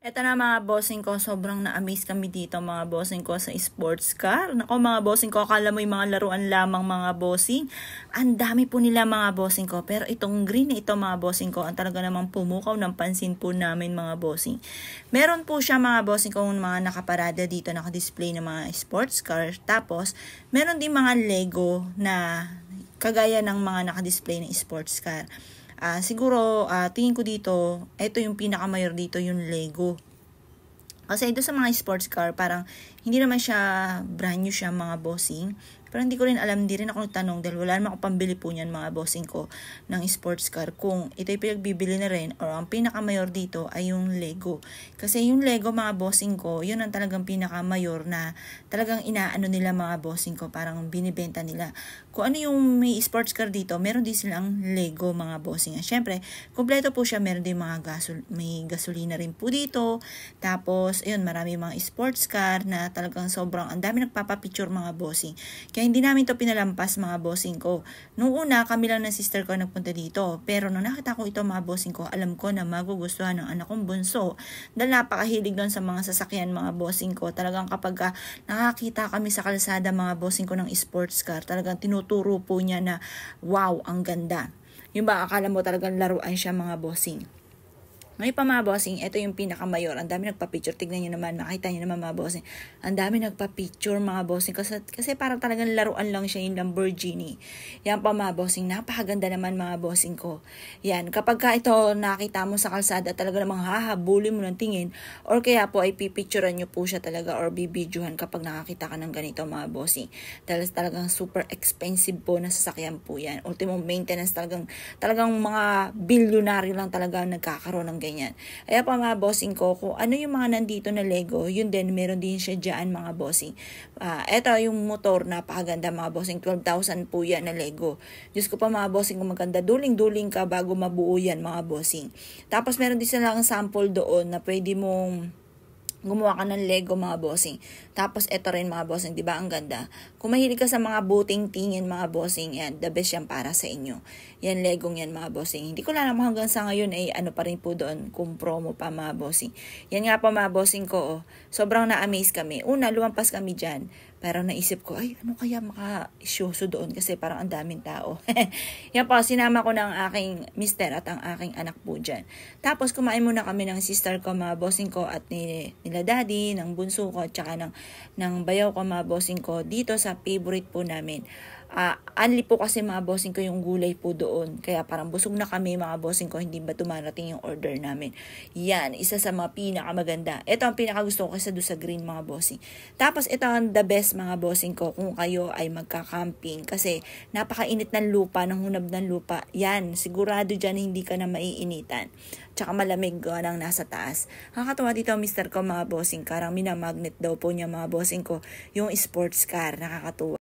Eto na mga bossing ko, sobrang na-amaze kami dito mga bossing ko sa sports car. Nako mga bossing ko, akala mo yung mga laruan lamang mga bossing. Ang dami po nila mga bossing ko. Pero itong green na ito mga bossing ko, ang talaga namang pumukaw ng pansin po namin mga bossing. Meron po siya mga bossing ko mga nakaparada dito, naka-display ng mga sports car. Tapos, meron din mga Lego na kagaya ng mga naka-display ng sports car. Uh, siguro, uh, tingin ko dito, ito yung pinakamayor dito, yung Lego. Kasi ito sa mga sports car, parang hindi naman siya brand new siya mga bossing. Pero hindi ko rin alam, hindi rin ako nagtanong dahil wala naman ako pambili po niyan mga bossing ko ng sports car. Kung ito'y pinagbibili na rin or ang pinakamayor dito ay yung Lego. Kasi yung Lego mga bossing ko, yun ang talagang pinakamayor na talagang inaano nila mga bossing ko, parang binibenta nila. Kung ano yung may sports car dito, meron din silang Lego mga bossing. At syempre, kompleto po siya, meron din mga gasol, may gasolina rin po dito. Tapos, ayun, marami mga sports car na talagang sobrang, ang dami nagpapapicture mga bossing. Kaya kaya hindi namin to pinalampas mga bossing ko. Nung una, kami lang ng sister ko nagpunta dito. Pero nung nakita ko ito mga bossing ko, alam ko na magugustuhan ng anak kong bunso. Dahil napakahilig doon sa mga sasakyan mga bossing ko. Talagang kapag ka ah, nakakita kami sa kalsada mga bossing ko ng sports car, talagang tinuturo po niya na wow, ang ganda. Yung ba akala mo talagang laruan siya mga bossing. Ngayon pa mga bossing, ito yung pinakamayor. Ang dami nagpa-picture. Tignan nyo naman, makita nyo naman mga bossing. Ang dami nagpa-picture mga bossing. Kasi, kasi parang talagang laruan lang siya yung Lamborghini. Yan pa mga bossing. Napakaganda naman mga bossing ko. Yan. Kapag ka ito nakita mo sa kalsada, talaga namang hahabulin mo ng tingin. Or kaya po ay pipicturean nyo po siya talaga or bibidyohan kapag nakakita ka ng ganito mga bossing. Dahil talagang super expensive po na sasakyan po yan. Ultimo maintenance talagang, talagang mga billionaire lang talaga nagkakaroon ng ganito ganyan. Kaya pa mga bossing ko, kung ano yung mga nandito na Lego, yun din, meron din siya dyan mga bossing. Uh, eto yung motor, na napakaganda mga bossing, 12,000 po yan na Lego. Diyos ko pa mga bossing, kung maganda, duling-duling ka bago mabuo yan mga bossing. Tapos meron din silang sample doon na pwede mong gumawa ka ng Lego mga bossing. Tapos ito rin mga bossing, 'di ba? Ang ganda. Kung mahilig ka sa mga buting tingin mga bossing, yan the best yan para sa inyo. Yan Lego yan mga bossing. Hindi ko lang hanggang sa ngayon ay eh, ano pa rin po doon kung promo pa mga bossing. Yan nga pa mga bossing ko. Oh. Sobrang na-amaze kami. Una, lumampas kami diyan parang naisip ko, ay, ano kaya maka-isyoso doon kasi parang ang daming tao. Yan po, sinama ko ng aking mister at ang aking anak po dyan. Tapos kumain muna kami ng sister ko, mga bossing ko at ni, nila daddy, ng bunso ko at saka ng, ng bayaw ko, mga bossing ko dito sa favorite po namin. Uh, ah, anli po kasi mga bossing ko yung gulay po doon. Kaya parang busog na kami mga bossing ko, hindi ba tumarating yung order namin. Yan, isa sa mga pinakamaganda. Ito ang pinakagusto ko kasi doon sa green mga bossing. Tapos ito ang the best advice mga bossing ko kung kayo ay magka-camping kasi napakainit ng lupa, ng hunab ng lupa. Yan, sigurado dyan hindi ka na maiinitan. Tsaka malamig ko ng nasa taas. Nakakatawa dito mister ko mga bossing, karang minamagnet daw po niya mga bossing ko yung sports car. Nakakatuwa.